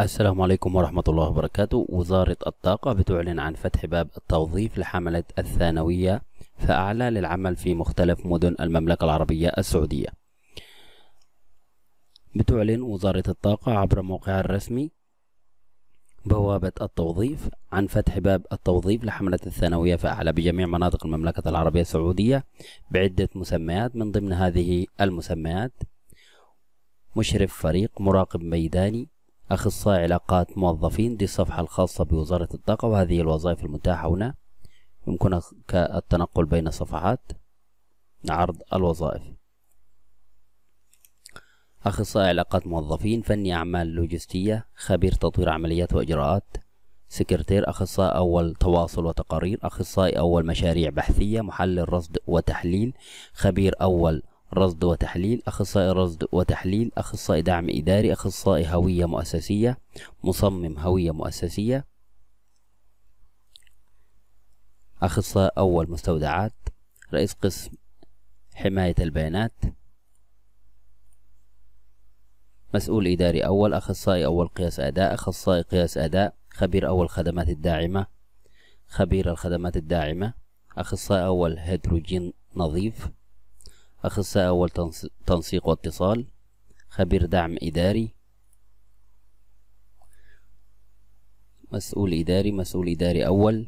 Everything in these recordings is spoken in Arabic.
السلام عليكم ورحمة الله وبركاته وزارة الطاقة بتعلن عن فتح باب التوظيف لحملة الثانوية فأعلى للعمل في مختلف مدن المملكة العربية السعودية بتعلن وزارة الطاقة عبر موقعها الرسمي بوابة التوظيف عن فتح باب التوظيف لحملة الثانوية فأعلى بجميع مناطق المملكة العربية السعودية بعدة مسميات من ضمن هذه المسميات مشرف فريق مراقب ميداني أخصائي علاقات موظفين دي الصفحة الخاصة بوزارة الطاقة وهذه الوظائف المتاحة هنا يمكنك التنقل بين صفحات عرض الوظائف أخصائي علاقات موظفين فني أعمال لوجستية خبير تطوير عمليات وإجراءات سكرتير أخصائي أول تواصل وتقارير أخصائي أول مشاريع بحثية محلل رصد وتحليل خبير أول رصد وتحليل أخصائي رصد وتحليل أخصائي دعم إداري أخصائي هوية مؤسسية مصمم هوية مؤسسية أخصائي أول مستودعات رئيس قسم حماية البيانات مسؤول إداري أول أخصائي أول قياس أداء أخصائي قياس أداء خبير أول خدمات الداعمة خبير الخدمات الداعمة أخصائي أول هيدروجين نظيف أخصائي أول تنسيق واتصال خبير دعم إداري مسؤول إداري مسؤول إداري أول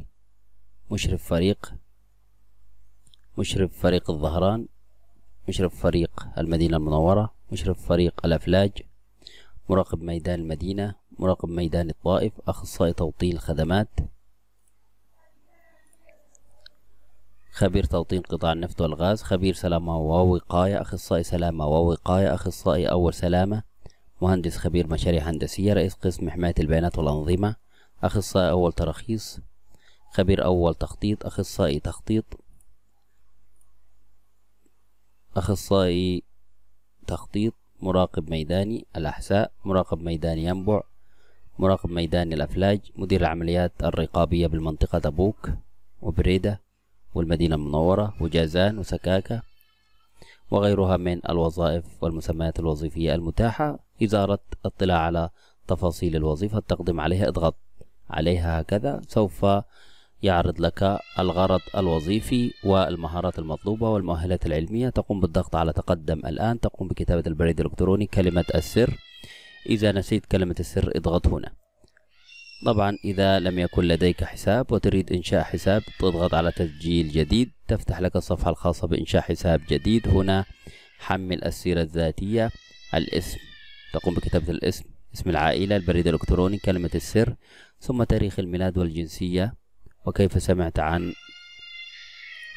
مشرف فريق مشرف فريق الظهران مشرف فريق المدينة المنورة مشرف فريق الأفلاج مراقب ميدان المدينة مراقب ميدان الطائف أخصائي توطين الخدمات خبير توطين قطاع النفط والغاز خبير سلامة ووقاية أخصائي سلامة ووقاية أخصائي أول سلامة مهندس خبير مشاريع هندسية رئيس قسم حماية البيانات والأنظمة أخصائي أول تراخيص خبير أول تخطيط أخصائي تخطيط أخصائي تخطيط مراقب ميداني الأحساء مراقب ميداني ينبع مراقب ميداني الأفلاج مدير العمليات الرقابية بالمنطقة تبوك وبريدة والمدينة المنورة وجازان وسكاكة وغيرها من الوظائف والمسميات الوظيفية المتاحة إذا أردت اطلاع على تفاصيل الوظيفة تقدم عليها اضغط عليها هكذا سوف يعرض لك الغرض الوظيفي والمهارات المطلوبة والمؤهلات العلمية تقوم بالضغط على تقدم الآن تقوم بكتابة البريد الإلكتروني كلمة السر إذا نسيت كلمة السر اضغط هنا طبعا إذا لم يكن لديك حساب وتريد إنشاء حساب تضغط على تسجيل جديد تفتح لك الصفحة الخاصة بإنشاء حساب جديد هنا حمل السيرة الذاتية الاسم تقوم بكتابة الاسم اسم العائلة البريد الإلكتروني كلمة السر ثم تاريخ الميلاد والجنسية وكيف سمعت عن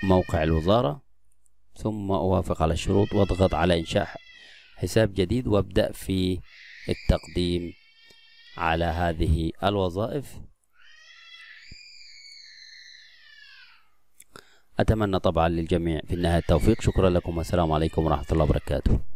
موقع الوزارة ثم أوافق على الشروط واضغط على إنشاء حساب جديد وابدأ في التقديم على هذه الوظائف أتمنى طبعا للجميع في النهاية التوفيق شكرا لكم والسلام عليكم ورحمة الله وبركاته